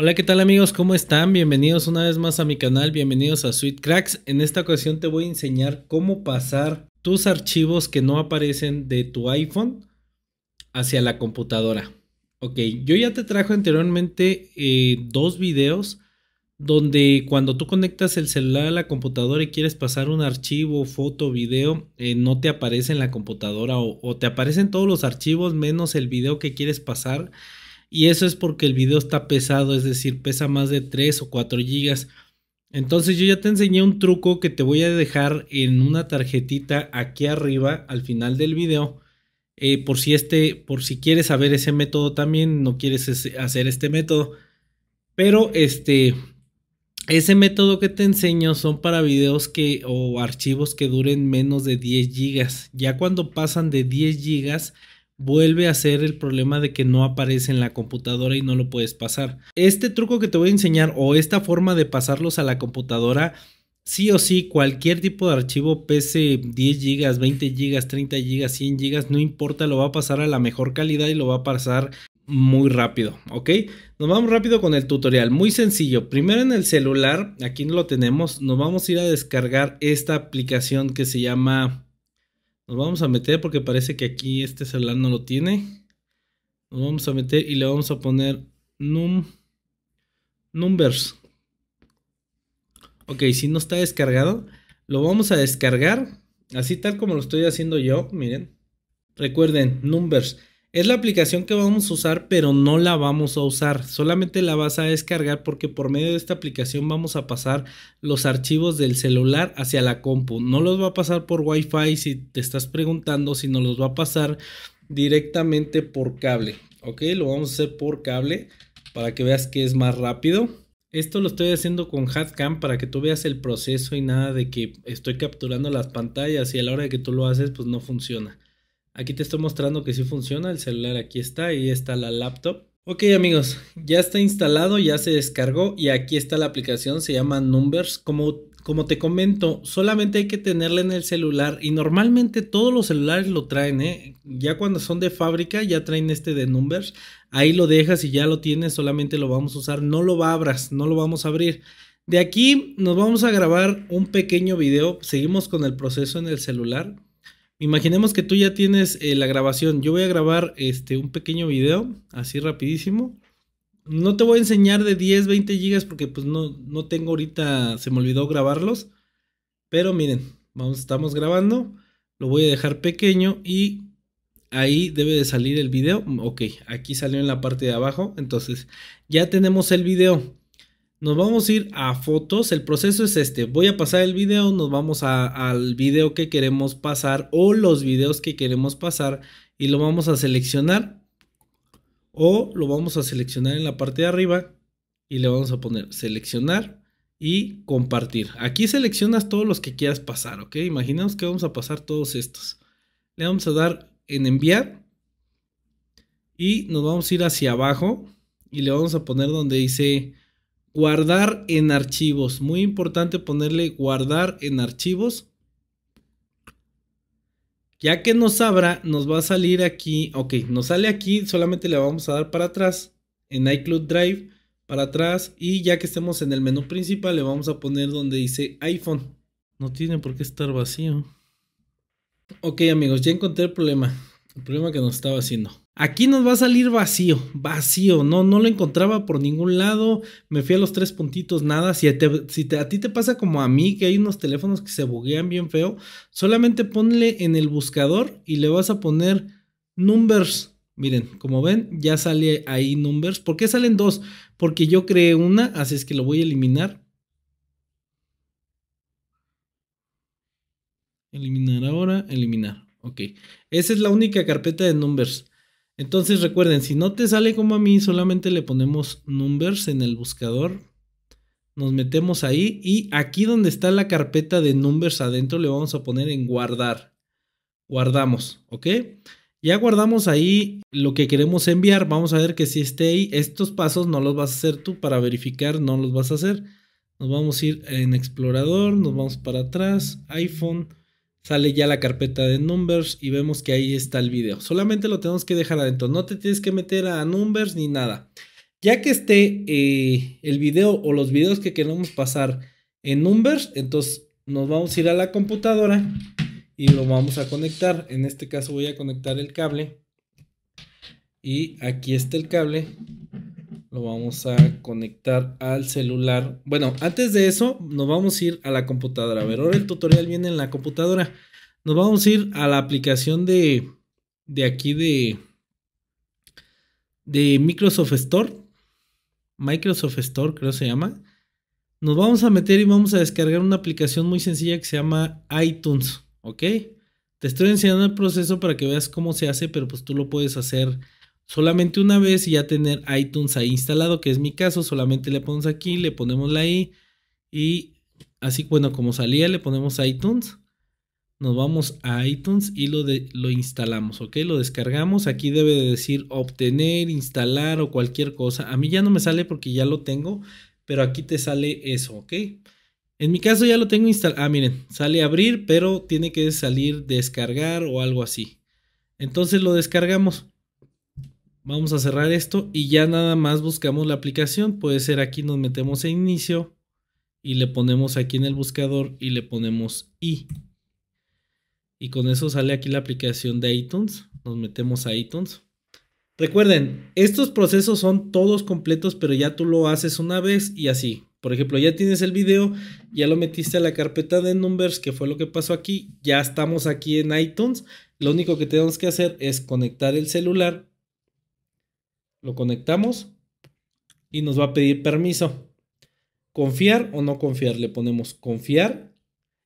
Hola, ¿qué tal amigos? ¿Cómo están? Bienvenidos una vez más a mi canal, bienvenidos a Sweet Cracks. En esta ocasión te voy a enseñar cómo pasar tus archivos que no aparecen de tu iPhone hacia la computadora. Ok, yo ya te trajo anteriormente eh, dos videos donde cuando tú conectas el celular a la computadora y quieres pasar un archivo, foto, video, eh, no te aparece en la computadora o, o te aparecen todos los archivos menos el video que quieres pasar. Y eso es porque el video está pesado, es decir, pesa más de 3 o 4 gigas. Entonces yo ya te enseñé un truco que te voy a dejar en una tarjetita aquí arriba al final del video. Eh, por si este, por si quieres saber ese método también, no quieres hacer este método. Pero este, ese método que te enseño son para videos que o archivos que duren menos de 10 gigas. Ya cuando pasan de 10 gigas vuelve a ser el problema de que no aparece en la computadora y no lo puedes pasar. Este truco que te voy a enseñar o esta forma de pasarlos a la computadora, sí o sí, cualquier tipo de archivo pese 10 GB, 20 GB, 30 GB, 100 GB, no importa, lo va a pasar a la mejor calidad y lo va a pasar muy rápido, ¿ok? Nos vamos rápido con el tutorial, muy sencillo. Primero en el celular, aquí no lo tenemos, nos vamos a ir a descargar esta aplicación que se llama nos vamos a meter porque parece que aquí este celular no lo tiene. Nos vamos a meter y le vamos a poner num numbers. Ok, si no está descargado, lo vamos a descargar así tal como lo estoy haciendo yo, miren. Recuerden, numbers. Es la aplicación que vamos a usar, pero no la vamos a usar. Solamente la vas a descargar porque por medio de esta aplicación vamos a pasar los archivos del celular hacia la compu. No los va a pasar por Wi-Fi si te estás preguntando, sino los va a pasar directamente por cable. Ok, lo vamos a hacer por cable para que veas que es más rápido. Esto lo estoy haciendo con HatCam para que tú veas el proceso y nada de que estoy capturando las pantallas y a la hora de que tú lo haces pues no funciona. Aquí te estoy mostrando que sí funciona, el celular aquí está ahí está la laptop. Ok amigos, ya está instalado, ya se descargó y aquí está la aplicación, se llama Numbers. Como, como te comento, solamente hay que tenerla en el celular y normalmente todos los celulares lo traen, ¿eh? ya cuando son de fábrica ya traen este de Numbers. Ahí lo dejas y ya lo tienes, solamente lo vamos a usar, no lo abras, no lo vamos a abrir. De aquí nos vamos a grabar un pequeño video, seguimos con el proceso en el celular, Imaginemos que tú ya tienes eh, la grabación. Yo voy a grabar este, un pequeño video, así rapidísimo. No te voy a enseñar de 10, 20 gigas porque pues no, no tengo ahorita, se me olvidó grabarlos. Pero miren, vamos, estamos grabando. Lo voy a dejar pequeño y ahí debe de salir el video. Ok, aquí salió en la parte de abajo. Entonces ya tenemos el video. Nos vamos a ir a fotos. El proceso es este. Voy a pasar el video. Nos vamos al video que queremos pasar o los videos que queremos pasar y lo vamos a seleccionar. O lo vamos a seleccionar en la parte de arriba y le vamos a poner seleccionar y compartir. Aquí seleccionas todos los que quieras pasar, ¿ok? imaginemos que vamos a pasar todos estos. Le vamos a dar en enviar y nos vamos a ir hacia abajo y le vamos a poner donde dice Guardar en archivos. Muy importante ponerle guardar en archivos. Ya que nos abra, nos va a salir aquí. Ok, nos sale aquí. Solamente le vamos a dar para atrás. En iCloud Drive. Para atrás. Y ya que estemos en el menú principal, le vamos a poner donde dice iPhone. No tiene por qué estar vacío. Ok amigos, ya encontré el problema. El problema que nos estaba haciendo. Aquí nos va a salir vacío, vacío, no, no lo encontraba por ningún lado, me fui a los tres puntitos, nada, si, a ti te pasa como a mí, que hay unos teléfonos que se buguean bien feo, solamente ponle en el buscador y le vas a poner numbers, miren, como ven, ya sale ahí numbers, ¿por qué salen dos? Porque yo creé una, así es que lo voy a eliminar. Eliminar ahora, eliminar, ok, esa es la única carpeta de numbers. Entonces recuerden, si no te sale como a mí, solamente le ponemos numbers en el buscador. Nos metemos ahí y aquí donde está la carpeta de numbers adentro le vamos a poner en guardar. Guardamos, ¿ok? Ya guardamos ahí lo que queremos enviar. Vamos a ver que si esté ahí, estos pasos no los vas a hacer tú para verificar, no los vas a hacer. Nos vamos a ir en explorador, nos vamos para atrás, iPhone, sale ya la carpeta de Numbers y vemos que ahí está el video. Solamente lo tenemos que dejar adentro, no te tienes que meter a Numbers ni nada. Ya que esté eh, el video o los videos que queremos pasar en Numbers, entonces nos vamos a ir a la computadora y lo vamos a conectar. En este caso voy a conectar el cable. Y aquí está el cable vamos a conectar al celular. Bueno, antes de eso, nos vamos a ir a la computadora. A ver, ahora el tutorial viene en la computadora. Nos vamos a ir a la aplicación de, de aquí de, de Microsoft Store. Microsoft Store creo se llama. Nos vamos a meter y vamos a descargar una aplicación muy sencilla que se llama iTunes. ¿Ok? Te estoy enseñando el proceso para que veas cómo se hace, pero pues tú lo puedes hacer solamente una vez y ya tener iTunes ahí instalado, que es mi caso, solamente le ponemos aquí, le ponemos la I y así, bueno, como salía, le ponemos iTunes. Nos vamos a iTunes y lo, de, lo instalamos, ¿ok? Lo descargamos. Aquí debe de decir obtener, instalar o cualquier cosa. A mí ya no me sale porque ya lo tengo, pero aquí te sale eso, ¿ok? En mi caso ya lo tengo instalado. Ah, miren, sale abrir, pero tiene que salir descargar o algo así. Entonces lo descargamos. Vamos a cerrar esto y ya nada más buscamos la aplicación. Puede ser aquí nos metemos a inicio y le ponemos aquí en el buscador y le ponemos i. Y con eso sale aquí la aplicación de iTunes. Nos metemos a iTunes. Recuerden, estos procesos son todos completos, pero ya tú lo haces una vez y así. Por ejemplo, ya tienes el video, ya lo metiste a la carpeta de Numbers, que fue lo que pasó aquí. Ya estamos aquí en iTunes. Lo único que tenemos que hacer es conectar el celular lo conectamos y nos va a pedir permiso. Confiar o no confiar. Le ponemos confiar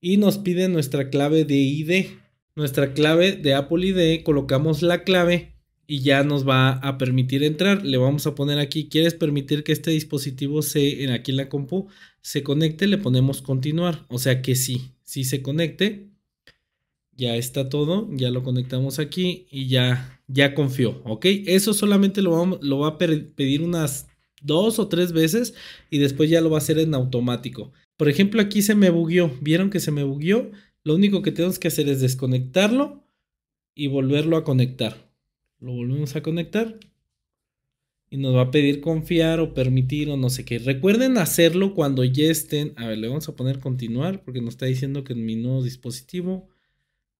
y nos pide nuestra clave de ID. Nuestra clave de Apple ID, colocamos la clave y ya nos va a permitir entrar. Le vamos a poner aquí, ¿quieres permitir que este dispositivo se, aquí en la compu, se conecte? Le ponemos continuar, o sea que sí, sí se conecte. Ya está todo, ya lo conectamos aquí y ya ya confió, ¿ok? Eso solamente lo va, a pedir unas dos o tres veces y después ya lo va a hacer en automático. Por ejemplo, aquí se me bugueó, vieron que se me bugueó, lo único que tenemos que hacer es desconectarlo y volverlo a conectar. Lo volvemos a conectar y nos va a pedir confiar o permitir o no sé qué. Recuerden hacerlo cuando ya estén. A ver, le vamos a poner continuar porque nos está diciendo que en mi nuevo dispositivo.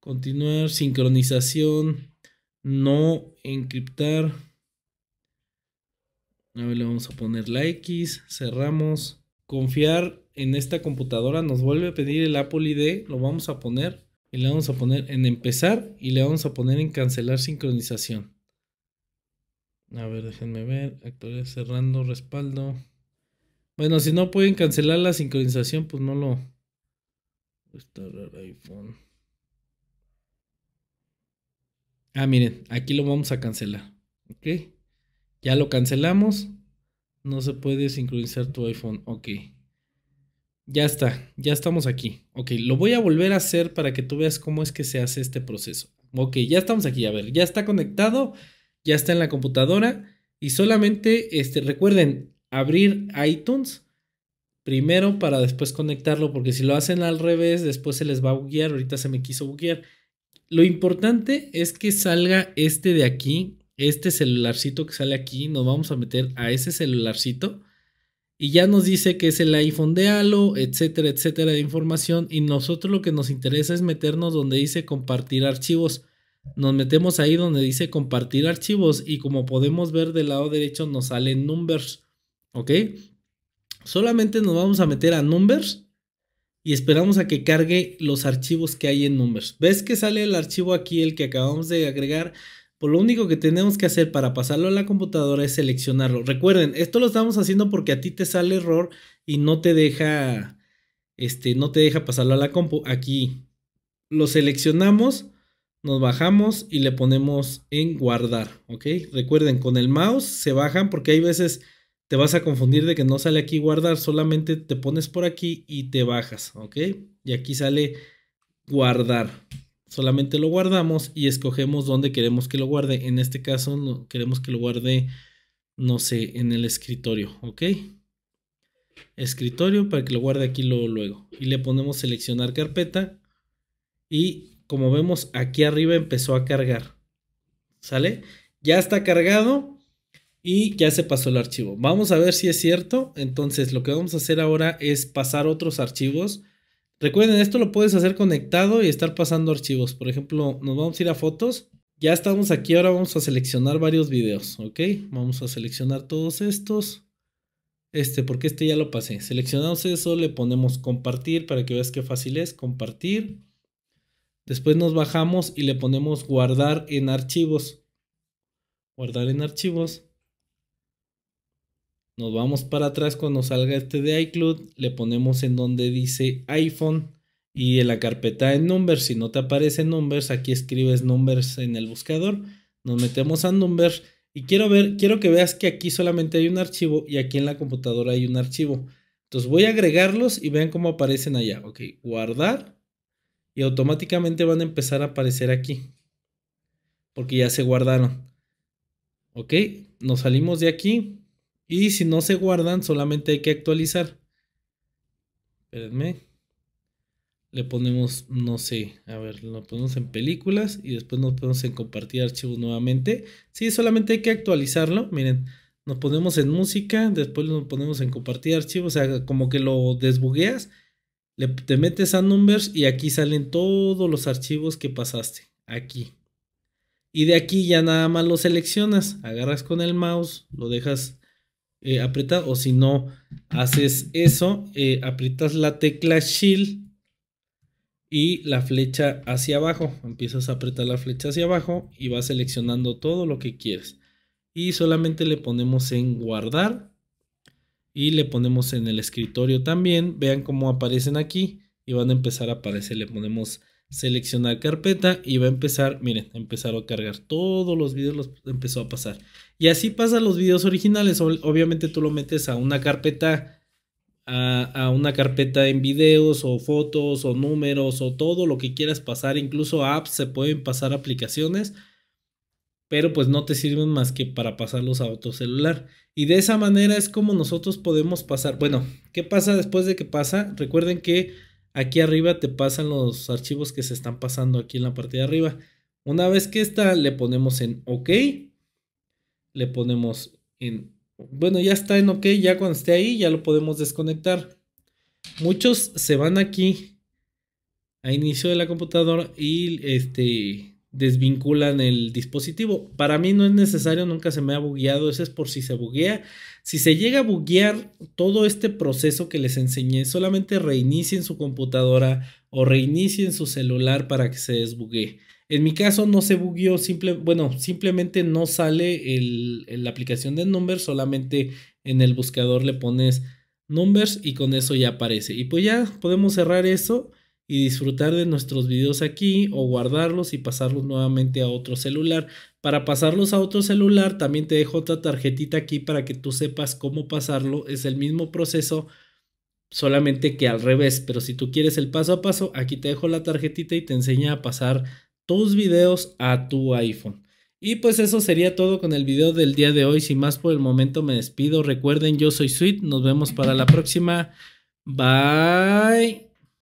Continuar, sincronización no encriptar. A ver, le vamos a poner la X, cerramos. Confiar en esta computadora nos vuelve a pedir el Apple ID, lo vamos a poner y le vamos a poner en empezar y le vamos a poner en cancelar sincronización. A ver, déjenme ver, actualizar cerrando respaldo. Bueno, si no pueden cancelar la sincronización, pues no lo el iPhone. Ah, miren, aquí lo vamos a cancelar. Ok. Ya lo cancelamos. No se puede sincronizar tu iPhone. Ok. Ya está, ya estamos aquí. Ok, lo voy a volver a hacer para que tú veas cómo es que se hace este proceso. Ok, ya estamos aquí, a ver, ya está conectado, ya está en la computadora y solamente, este, recuerden, abrir iTunes primero para después conectarlo, porque si lo hacen al revés, después se les va a buguear, ahorita se me quiso buguear. Lo importante es que salga este de aquí, este celularcito que sale aquí, nos vamos a meter a ese celularcito y ya nos dice que es el iPhone de Halo, etcétera, etcétera de información y nosotros lo que nos interesa es meternos donde dice compartir archivos. Nos metemos ahí donde dice compartir archivos y como podemos ver del lado derecho nos sale numbers, ¿ok? Solamente nos vamos a meter a numbers y esperamos a que cargue los archivos que hay en Numbers. ¿Ves que sale el archivo aquí, el que acabamos de agregar? Por pues lo único que tenemos que hacer para pasarlo a la computadora es seleccionarlo. Recuerden, esto lo estamos haciendo porque a ti te sale error y no te deja, este, no te deja pasarlo a la compu. Aquí lo seleccionamos, nos bajamos y le ponemos en guardar, ¿ok? Recuerden, con el mouse se bajan porque hay veces te vas a confundir de que no sale aquí guardar, solamente te pones por aquí y te bajas, ¿ok? Y aquí sale guardar. Solamente lo guardamos y escogemos dónde queremos que lo guarde. En este caso no, queremos que lo guarde, no sé, en el escritorio, ¿ok? Escritorio para que lo guarde aquí luego. Y le ponemos seleccionar carpeta y como vemos aquí arriba empezó a cargar. ¿Sale? Ya está cargado y ya se pasó el archivo. Vamos a ver si es cierto. Entonces lo que vamos a hacer ahora es pasar otros archivos. Recuerden, esto lo puedes hacer conectado y estar pasando archivos. Por ejemplo, nos vamos a ir a fotos. Ya estamos aquí, ahora vamos a seleccionar varios videos, ¿ok? Vamos a seleccionar todos estos. Este, porque este ya lo pasé. Seleccionamos eso, le ponemos compartir para que veas qué fácil es, compartir. Después nos bajamos y le ponemos guardar en archivos. Guardar en archivos nos vamos para atrás cuando salga este de iCloud, le ponemos en donde dice iPhone y en la carpeta de Numbers, si no te aparece Numbers, aquí escribes Numbers en el buscador, nos metemos a Numbers y quiero ver, quiero que veas que aquí solamente hay un archivo y aquí en la computadora hay un archivo. Entonces voy a agregarlos y vean cómo aparecen allá. Ok, guardar y automáticamente van a empezar a aparecer aquí porque ya se guardaron. Ok, nos salimos de aquí y si no se guardan, solamente hay que actualizar. Espérenme. Le ponemos, no sé, a ver, lo ponemos en películas y después nos ponemos en compartir archivos nuevamente. Sí, solamente hay que actualizarlo. Miren, nos ponemos en música, después nos ponemos en compartir archivos, o sea, como que lo desbugueas, le, te metes a numbers y aquí salen todos los archivos que pasaste, aquí. Y de aquí ya nada más lo seleccionas, agarras con el mouse, lo dejas eh, o si no haces eso, eh, aprietas la tecla Shield y la flecha hacia abajo. Empiezas a apretar la flecha hacia abajo y vas seleccionando todo lo que quieres. Y solamente le ponemos en guardar y le ponemos en el escritorio también. Vean cómo aparecen aquí y van a empezar a aparecer. Le ponemos seleccionar carpeta y va a empezar, miren, empezaron a cargar todos los videos, los empezó a pasar. Y así pasan los videos originales, obviamente tú lo metes a una carpeta, a, a, una carpeta en videos o fotos o números o todo lo que quieras pasar, incluso apps se pueden pasar aplicaciones, pero pues no te sirven más que para pasarlos a otro celular. Y de esa manera es como nosotros podemos pasar, bueno, ¿qué pasa después de que pasa? Recuerden que Aquí arriba te pasan los archivos que se están pasando aquí en la parte de arriba. Una vez que está, le ponemos en OK. Le ponemos en... Bueno, ya está en OK. Ya cuando esté ahí, ya lo podemos desconectar. Muchos se van aquí a inicio de la computadora y este desvinculan el dispositivo. Para mí no es necesario, nunca se me ha bugueado, eso es por si se buguea. Si se llega a buguear todo este proceso que les enseñé, solamente reinicien su computadora o reinicien su celular para que se desbuguee. En mi caso no se bugueó, bueno, simplemente no sale la aplicación de Numbers, solamente en el buscador le pones Numbers y con eso ya aparece. Y pues ya podemos cerrar eso y disfrutar de nuestros videos aquí o guardarlos y pasarlos nuevamente a otro celular. Para pasarlos a otro celular también te dejo otra tarjetita aquí para que tú sepas cómo pasarlo. Es el mismo proceso, solamente que al revés. Pero si tú quieres el paso a paso, aquí te dejo la tarjetita y te enseña a pasar tus videos a tu iPhone. Y pues eso sería todo con el video del día de hoy. Sin más por el momento me despido. Recuerden, yo soy Sweet. Nos vemos para la próxima. Bye.